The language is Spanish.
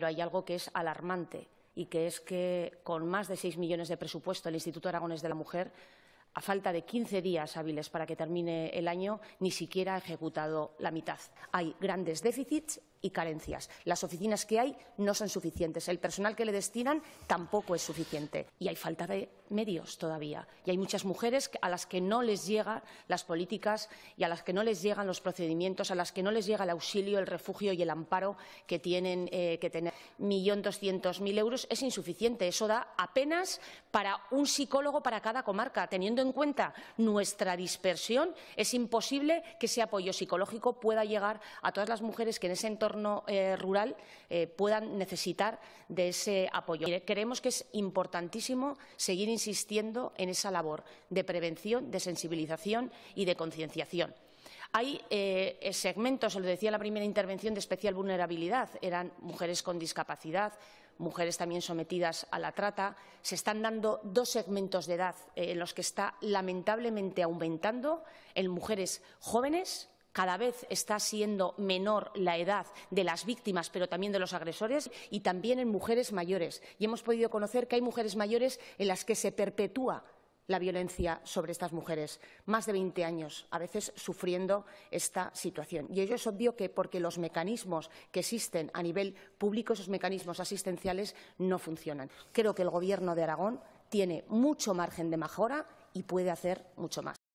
Pero hay algo que es alarmante y que es que con más de 6 millones de presupuesto el Instituto Aragones de la Mujer, a falta de 15 días hábiles para que termine el año, ni siquiera ha ejecutado la mitad. Hay grandes déficits y carencias. Las oficinas que hay no son suficientes, el personal que le destinan tampoco es suficiente y hay falta de medios todavía. Y hay muchas mujeres a las que no les llegan las políticas y a las que no les llegan los procedimientos, a las que no les llega el auxilio, el refugio y el amparo que tienen eh, que tener. Millón mil euros es insuficiente. Eso da apenas para un psicólogo para cada comarca. Teniendo en cuenta nuestra dispersión, es imposible que ese apoyo psicológico pueda llegar a todas las mujeres que en ese entorno eh, rural eh, puedan necesitar de ese apoyo. Creemos que es importantísimo seguir insistiendo en esa labor de prevención, de sensibilización y de concienciación. Hay eh, segmentos, se lo decía en la primera intervención, de especial vulnerabilidad. Eran mujeres con discapacidad, mujeres también sometidas a la trata. Se están dando dos segmentos de edad en los que está lamentablemente aumentando en mujeres jóvenes cada vez está siendo menor la edad de las víctimas, pero también de los agresores, y también en mujeres mayores. Y hemos podido conocer que hay mujeres mayores en las que se perpetúa la violencia sobre estas mujeres, más de 20 años, a veces sufriendo esta situación. Y ello es obvio que porque los mecanismos que existen a nivel público, esos mecanismos asistenciales, no funcionan. Creo que el Gobierno de Aragón tiene mucho margen de mejora y puede hacer mucho más.